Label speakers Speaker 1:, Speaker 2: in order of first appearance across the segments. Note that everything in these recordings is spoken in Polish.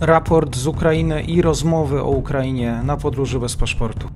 Speaker 1: raport z Ukrainy i rozmowy o Ukrainie na podróży bez paszportu.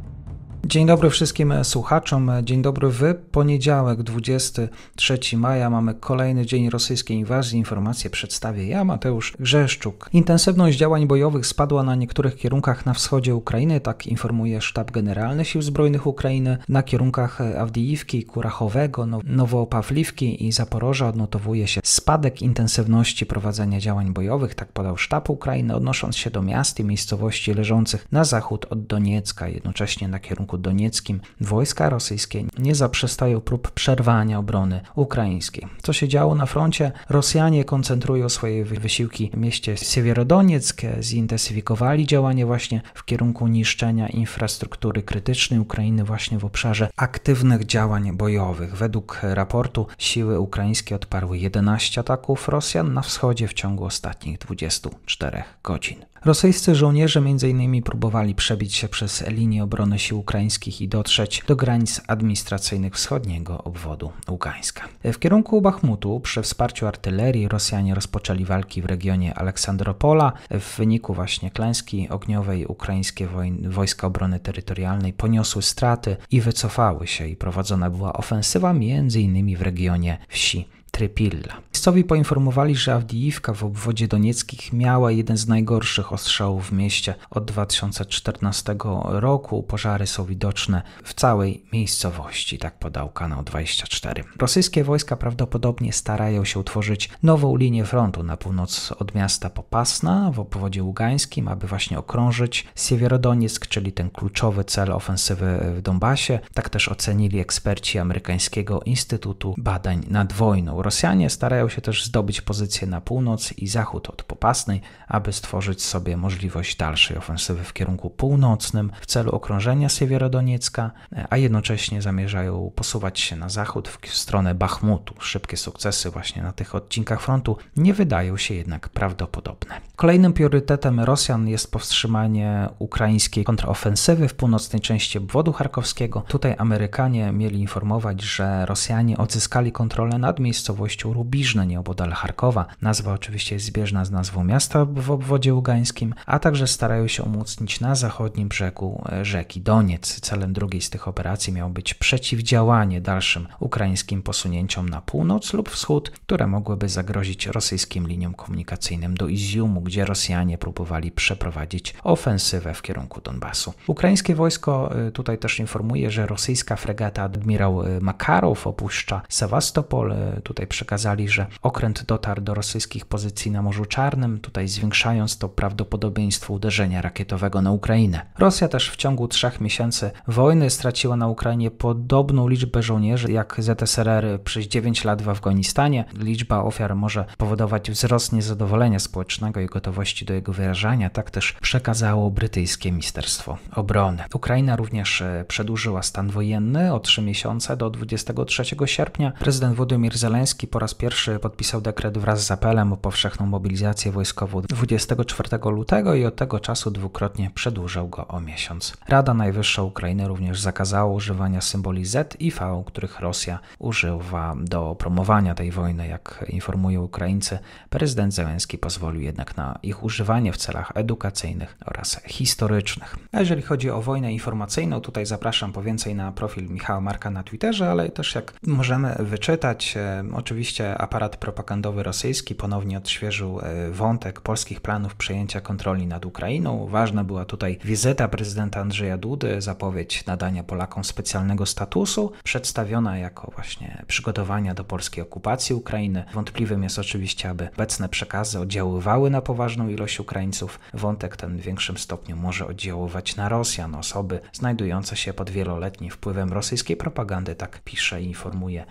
Speaker 1: Dzień dobry wszystkim słuchaczom. Dzień dobry w poniedziałek 23 maja mamy kolejny dzień rosyjskiej inwazji. Informacje przedstawię ja, Mateusz Grzeszczuk. Intensywność działań bojowych spadła na niektórych kierunkach na wschodzie Ukrainy, tak informuje Sztab Generalny Sił Zbrojnych Ukrainy. Na kierunkach Awdijivki, Kurachowego, Nowopawliwki i Zaporoża odnotowuje się spadek intensywności prowadzenia działań bojowych, tak podał Sztab Ukrainy, odnosząc się do miast i miejscowości leżących na zachód od Doniecka, jednocześnie na kierunku kierunku donieckim, wojska rosyjskie nie zaprzestają prób przerwania obrony ukraińskiej. Co się działo na froncie? Rosjanie koncentrują swoje wysiłki w mieście Siewierodonieckie, zintensyfikowali działanie właśnie w kierunku niszczenia infrastruktury krytycznej Ukrainy właśnie w obszarze aktywnych działań bojowych. Według raportu siły ukraińskie odparły 11 ataków Rosjan na wschodzie w ciągu ostatnich 24 godzin. Rosyjscy żołnierze m.in. próbowali przebić się przez linię obrony sił Ukrainy ukraińskich i dotrzeć do granic administracyjnych wschodniego obwodu Ługańska. W kierunku Bachmutu przy wsparciu artylerii Rosjanie rozpoczęli walki w regionie Aleksandropola. W wyniku właśnie klęski ogniowej ukraińskie wojska obrony terytorialnej poniosły straty i wycofały się i prowadzona była ofensywa m.in. w regionie wsi Trypilla. Miejscowi poinformowali, że Awdijiwka w obwodzie donieckich miała jeden z najgorszych ostrzałów w mieście od 2014 roku. Pożary są widoczne w całej miejscowości, tak podał kanał 24. Rosyjskie wojska prawdopodobnie starają się utworzyć nową linię frontu na północ od miasta Popasna w obwodzie ługańskim, aby właśnie okrążyć Siewierodonieck, czyli ten kluczowy cel ofensywy w Donbasie. Tak też ocenili eksperci amerykańskiego Instytutu Badań nad Wojną. Rosjanie starają się też zdobyć pozycje na północ i zachód od Popasnej, aby stworzyć sobie możliwość dalszej ofensywy w kierunku północnym w celu okrążenia Siewierodoniecka, a jednocześnie zamierzają posuwać się na zachód w stronę Bachmutu. Szybkie sukcesy właśnie na tych odcinkach frontu nie wydają się jednak prawdopodobne. Kolejnym priorytetem Rosjan jest powstrzymanie ukraińskiej kontrofensywy w północnej części obwodu charkowskiego. Tutaj Amerykanie mieli informować, że Rosjanie odzyskali kontrolę nad miejscem miejscowością Rubiżne nieopodal Charkowa. Nazwa oczywiście jest zbieżna z nazwą miasta w obwodzie ugańskim, a także starają się umocnić na zachodnim brzegu e, rzeki Doniec. Celem drugiej z tych operacji miał być przeciwdziałanie dalszym ukraińskim posunięciom na północ lub wschód, które mogłyby zagrozić rosyjskim liniom komunikacyjnym do Iziumu, gdzie Rosjanie próbowali przeprowadzić ofensywę w kierunku Donbasu. Ukraińskie wojsko e, tutaj też informuje, że rosyjska fregata admirał e, Makarow opuszcza Sewastopol. Tutaj Tutaj przekazali, że okręt dotarł do rosyjskich pozycji na Morzu Czarnym, tutaj zwiększając to prawdopodobieństwo uderzenia rakietowego na Ukrainę. Rosja też w ciągu trzech miesięcy wojny straciła na Ukrainie podobną liczbę żołnierzy jak ZSRR przez 9 lat w Afganistanie. Liczba ofiar może powodować wzrost niezadowolenia społecznego i gotowości do jego wyrażania, tak też przekazało brytyjskie Ministerstwo Obrony. Ukraina również e, przedłużyła stan wojenny o 3 miesiące do 23 sierpnia. Prezydent Władimir Zelenski. Smoleński po raz pierwszy podpisał dekret wraz z apelem o powszechną mobilizację wojskową 24 lutego i od tego czasu dwukrotnie przedłużał go o miesiąc. Rada Najwyższa Ukrainy również zakazała używania symboli Z i V, których Rosja używa do promowania tej wojny. Jak informują Ukraińcy, prezydent Zełenski pozwolił jednak na ich używanie w celach edukacyjnych oraz historycznych. A jeżeli chodzi o wojnę informacyjną, tutaj zapraszam po więcej na profil Michała Marka na Twitterze, ale też jak możemy wyczytać, e, Oczywiście aparat propagandowy rosyjski ponownie odświeżył e, wątek polskich planów przejęcia kontroli nad Ukrainą. Ważna była tutaj wizyta prezydenta Andrzeja Dudy, zapowiedź nadania Polakom specjalnego statusu, przedstawiona jako właśnie przygotowania do polskiej okupacji Ukrainy. Wątpliwym jest oczywiście, aby obecne przekazy oddziaływały na poważną ilość Ukraińców. Wątek ten w większym stopniu może oddziaływać na Rosjan, osoby znajdujące się pod wieloletnim wpływem rosyjskiej propagandy, tak pisze i informuje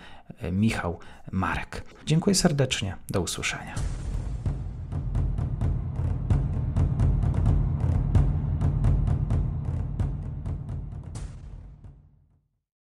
Speaker 1: Michał Marek. Dziękuję serdecznie. Do usłyszenia.